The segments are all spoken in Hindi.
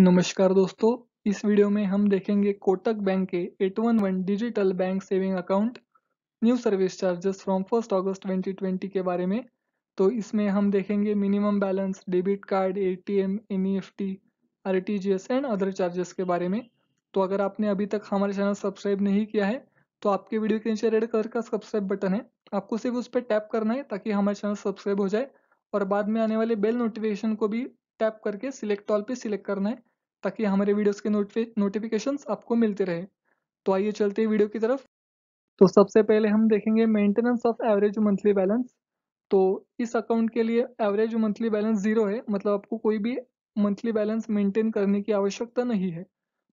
नमस्कार दोस्तों इस वीडियो में हम देखेंगे कोटक बैंक के 811 digital bank saving account new service charges from first August 2020 के बारे में तो इसमें हम देखेंगे minimum balance debit card ATM NEFT RTGS and other charges के बारे में तो अगर आपने अभी तक हमारे चैनल सब्सक्राइब नहीं किया है तो आपके वीडियो के नीचे रेड कलर का सब्सक्राइब बटन है आपको सिर्फ उस पर टैप करना है ताकि हमारे चैनल सब्सक्राइब हो जाए और बाद में आने वाले बेल नोटिफिकेशन को भी टैप करके सिलेक्ट ऑल पे सिलेक्ट करना है ताकि हमारे वीडियोस के नोटिफिकेशन आपको मिलते रहे तो आइए चलते हैं वीडियो की तरफ तो सबसे पहले हम देखेंगे maintenance of average monthly balance तो इस अकाउंट के लिए एवरेज मंथली बैलेंस ज़ीरो है मतलब आपको कोई भी मंथली बैलेंस मेंटेन करने की आवश्यकता नहीं है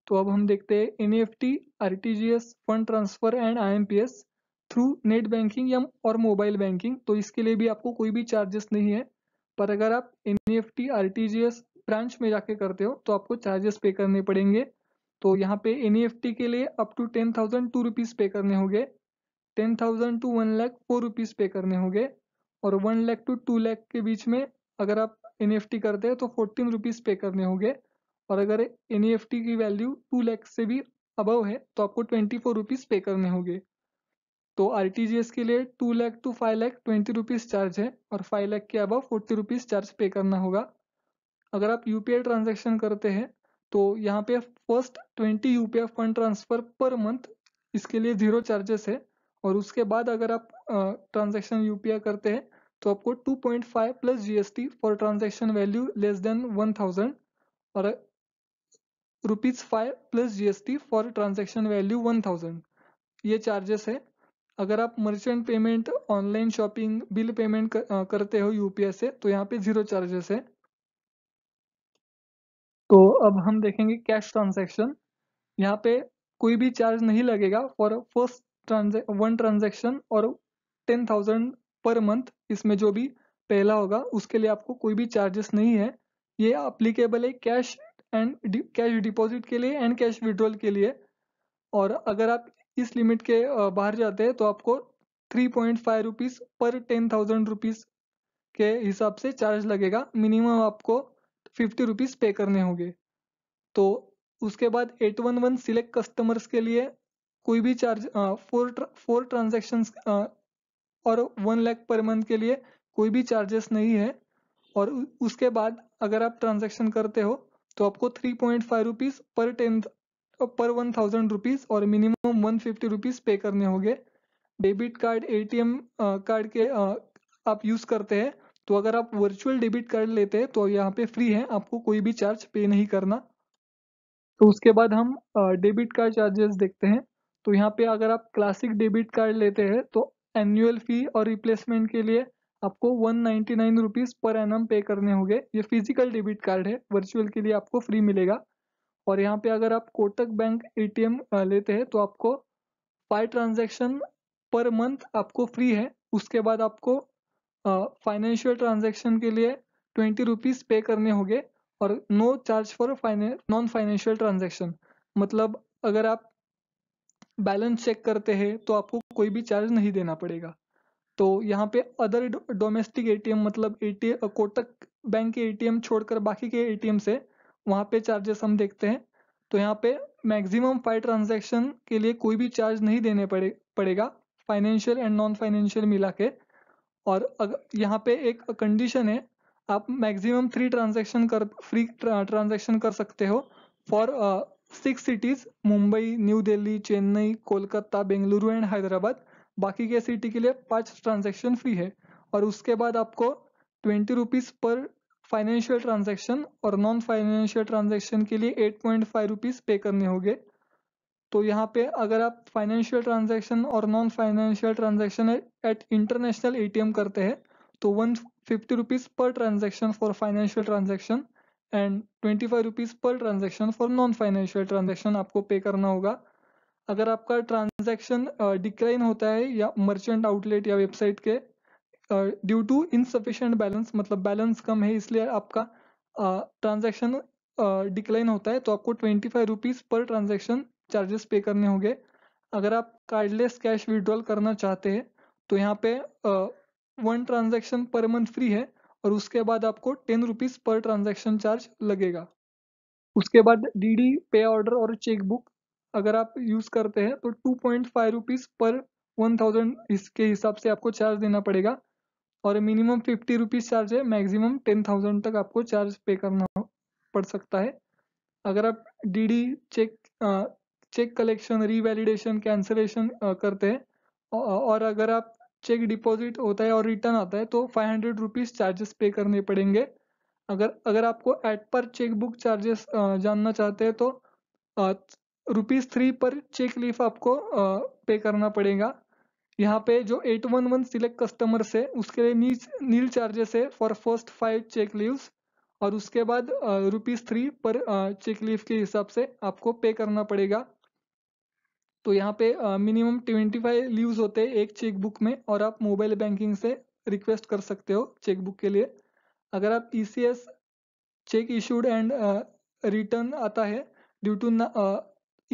तो अब हम देखते हैं N E F T R T G S fund transfer and I M P S through net banking या और मोबाइल बैंकिंग तो इसके लिए भी आपको कोई भी चार्जेस नहीं है पर अगर आप N E F T R T G S branch में जाके करते हो तो आपको चार्जेस पे करने पड़ेंगे तो यहाँ पे एन e के लिए up to ten thousand two rupees पे करने होंगे ten thousand to one lakh four rupees पे करने होंगे और one lakh to two lakh के बीच में अगर आप एन e करते हैं तो फोर्टीन रुपीज़ पे करने होंगे और अगर एन e की वैल्यू टू लैख से भी अबव है तो आपको ट्वेंटी फोर रुपीज़ पे करने होंगे तो आर के लिए two lakh to five lakh twenty rupees charge है और फाइव लैख के above forty rupees charge pay करना होगा अगर आप यूपीआई ट्रांजेक्शन करते हैं तो यहाँ पे first twenty UPI fund transfer per month इसके लिए जीरो चार्जेस है और उसके बाद अगर आप ट्रांजेक्शन यूपीआई करते हैं तो आपको 2.5 plus GST for transaction value less than 1000 और rupees five plus GST for transaction value 1000 ये चार्जेस है अगर आप merchant payment online shopping bill payment करते हो यूपीआई से तो यहाँ पे जीरो चार्जेस है तो अब हम देखेंगे कैश ट्रांजेक्शन यहाँ पे कोई भी चार्ज नहीं लगेगा for first trans one transaction और टेन थाउजेंड पर मंथ इसमें जो भी पहला होगा उसके लिए आपको कोई भी चार्जेस नहीं है ये अप्लीकेबल है कैश एंड कैश डिपॉजिट के लिए एंड कैश विड्रॉल के लिए और अगर आप इस लिमिट के बाहर जाते हैं तो आपको three point five rupees per ten thousand rupees के हिसाब से चार्ज लगेगा मिनिमम आपको फिफ्टी रुपीज़ पे करने होंगे तो उसके बाद eight one one select customers के लिए कोई भी चार्ज फोर फोर ट्रांजेक्शन और वन लैख पर मंथ के लिए कोई भी चार्जेस नहीं है और उसके बाद अगर आप ट्रांजेक्शन करते हो तो आपको three point five rupees per ten per one thousand rupees और मिनिमम वन फिफ्टी रुपीज़ पे करने होंगे डेबिट कार्ड एटीएम कार्ड के आप यूज़ करते हैं तो अगर आप वर्चुअल डेबिट कार्ड लेते हैं तो यहाँ पे फ्री है आपको कोई भी चार्ज पे नहीं करना तो उसके बाद हम डेबिट कार्ड चार्जेस देखते हैं तो यहाँ पे अगर आप क्लासिक डेबिट कार्ड लेते हैं तो एनुअल फी और रिप्लेसमेंट के लिए आपको one ninety nine rupees per N पे करने होंगे ये फिजिकल डेबिट कार्ड है वर्चुअल के लिए आपको फ्री मिलेगा और यहाँ पे अगर आप कोटक बैंक एटीएम लेते हैं तो आपको फाइव ट्रांजैक्शन पर मंथ आपको फ्री है उसके बाद आपको फाइनेंशियल ट्रांजेक्शन के लिए ट्वेंटी रुपीज़ पे करने होंगे और no charge for finan non financial transaction मतलब अगर आप बैलेंस चेक करते हैं तो आपको कोई भी चार्ज नहीं देना पड़ेगा तो यहाँ पे अदर डोमेस्टिक एटीएम मतलब एटीएम कोटक बैंक के एटीएम छोड़कर बाकी के एटीएम से वहाँ पे चार्जेस हम देखते हैं तो यहाँ पे मैक्सिमम फाइव ट्रांजैक्शन के लिए कोई भी चार्ज नहीं देने पड़े पड़ेगा फाइनेंशियल एंड नॉन फाइनेंशियल मिला के और अगर यहाँ पे एक कंडीशन है आप मैक्सिमम थ्री ट्रांजेक्शन कर फ्री ट्रांजेक्शन कर सकते हो for six cities Mumbai new Delhi Chennai Kolkata Bengaluru and Hyderabad बाकी के सिटी के लिए पाँच ट्रांजेक्शन फ्री है और उसके बाद आपको twenty rupees per financial transaction और नॉन फाइनेंशियल ट्रांजेक्शन के लिए एट पॉइंट फाइव रुपीज़ पे करने होंगे तो यहाँ पे अगर आप फाइनेंशियल ट्रांजेक्शन और non financial transaction at international A करते हैं तो one fifty rupees per transaction for financial transaction and twenty five rupees per transaction for non financial transaction आपको पे करना होगा अगर आपका ट्रांजेक्शन डिक्लाइन होता है या मर्चेंट आउटलेट या वेबसाइट के ड्यू टू इनसफिशेंट बैलेंस मतलब बैलेंस कम है इसलिए आपका ट्रांजेक्शन डिक्लाइन होता है तो आपको twenty five rupees per transaction charges pay करने होंगे अगर आप कार्डलेस कैश विड्रॉल करना चाहते हैं तो यहाँ पे one transaction per month free है और उसके बाद आपको ten rupees per transaction charge लगेगा उसके बाद डीडी पे ऑर्डर और चेकबुक अगर आप यूज करते हैं तो two point five rupees per one thousand इसके हिसाब से आपको चार्ज देना पड़ेगा और मिनिमम फिफ्टी रुपीज चार्ज है मैक्सिमम टेन थाउजेंड तक आपको चार्ज पे करना पड़ सकता है अगर आप DD cheque cheque collection revalidation cancellation करते हैं और अगर आप चेक डिपॉजिट होता है और रिटर्न आता है तो five hundred rupees charges pay करने पड़ेंगे अगर अगर आपको एट पर चेक बुक चार्जेस जानना चाहते हैं तो rupees three per cheque leaf आपको पे करना पड़ेगा यहाँ पे जो eight one one select customers है उसके लिए नीच नील चार्जेस है for first five cheque leaves और उसके बाद rupees three per cheque leaf के हिसाब से आपको पे करना पड़ेगा तो यहाँ पे मिनिमम ट्वेंटी फाइव लीव्स होते हैं एक चेकबुक में और आप मोबाइल बैंकिंग से रिक्वेस्ट कर सकते हो चेकबुक के लिए अगर आप E cheque issued and return आता है ड्यू टू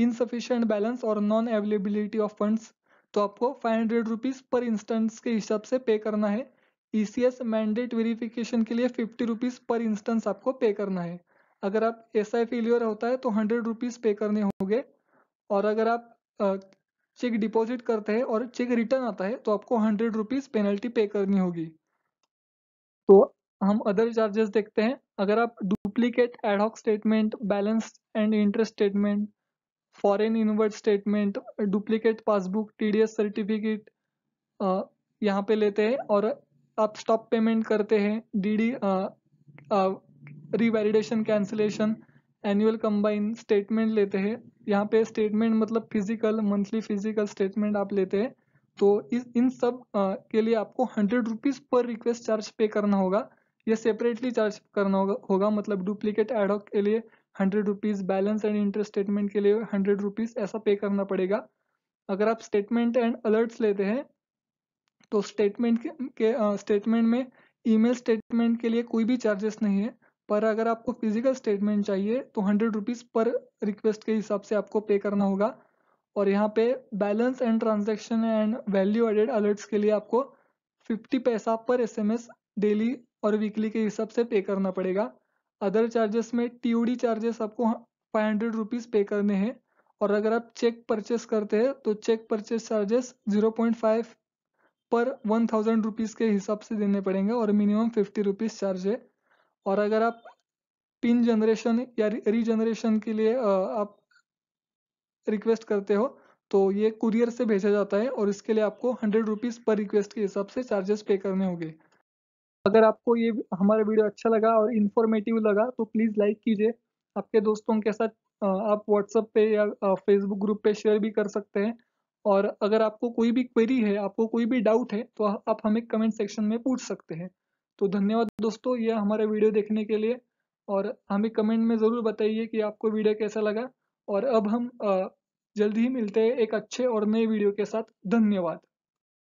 इनसफिशेंट बैलेंस और नॉन अवेलेबिलिटी ऑफ फंड्स तो आपको five hundred rupees per instance के हिसाब से पे करना है E C S mandate verification के लिए फिफ्टी रुपीज़ पर इंस्टेंस आपको पे करना है अगर आप एस आई फेलियर होता है तो हंड्रेड रुपीज़ पे करने होंगे और अगर आप चेक डिपॉजिट करते हैं और चेक रिटर्न आता है तो आपको हंड्रेड रुपीज पेनल्टी पे करनी होगी तो हम अदर चार्जेस देखते हैं अगर आप duplicate ad hoc statement balance and interest statement foreign inward statement duplicate passbook TDS certificate यहाँ पे लेते हैं और आप स्टॉप पेमेंट करते हैं DD revalidation cancellation annual combine statement लेते हैं यहाँ पे स्टेटमेंट मतलब फिजिकल मंथली फिजिकल स्टेटमेंट आप लेते हैं तो इस इन सब आ, के लिए आपको hundred rupees per request charge pay करना होगा या सेपरेटली चार्ज करना होगा होगा मतलब डुप्लीकेट एडॉक के लिए hundred rupees balance and interest statement के लिए हंड्रेड रुपीज़ ऐसा पे करना पड़ेगा अगर आप स्टेटमेंट एंड अलर्ट्स लेते हैं तो स्टेटमेंट के स्टेटमेंट में ईमेल स्टेटमेंट के लिए कोई भी चार्जेस नहीं है पर अगर आपको फिजिकल स्टेटमेंट चाहिए तो हंड्रेड रुपीज़ पर रिक्वेस्ट के हिसाब से आपको पे करना होगा और यहाँ पे balance and transaction and value added alerts के लिए आपको फिफ्टी पैसा पर एसएमएस डेली और वीकली के हिसाब से पे करना पड़ेगा अदर चार्जेस में टीओडी चार्जेस आपको फाइव हंड्रेड रुपीज़ पे करने हैं और अगर आप चेक परचेस करते हैं तो cheque purchase charges zero point five per one thousand rupees के हिसाब से देने पड़ेंगे और मिनिमम फिफ्टी रुपीज़ चार्ज है और अगर आप पिन जनरेशन या रीजनरेशन के लिए आप रिक्वेस्ट करते हो तो ये कुरियर से भेजा जाता है और इसके लिए आपको हंड्रेड रुपीज़ पर रिक्वेस्ट के हिसाब से चार्जेस पे करने होंगे अगर आपको ये हमारा वीडियो अच्छा लगा और इन्फॉर्मेटिव लगा तो प्लीज़ लाइक कीजिए आपके दोस्तों के साथ आप व्हाट्सएप पे या फेसबुक ग्रुप पे शेयर भी कर सकते हैं और अगर आपको कोई भी क्वेरी है आपको कोई भी डाउट है तो आप हमें कमेंट सेक्शन में पूछ सकते हैं तो धन्यवाद दोस्तों यह हमारा वीडियो देखने के लिए और हमें कमेंट में ज़रूर बताइए कि आपको वीडियो कैसा लगा और अब हम जल्द ही मिलते हैं एक अच्छे और नए वीडियो के साथ धन्यवाद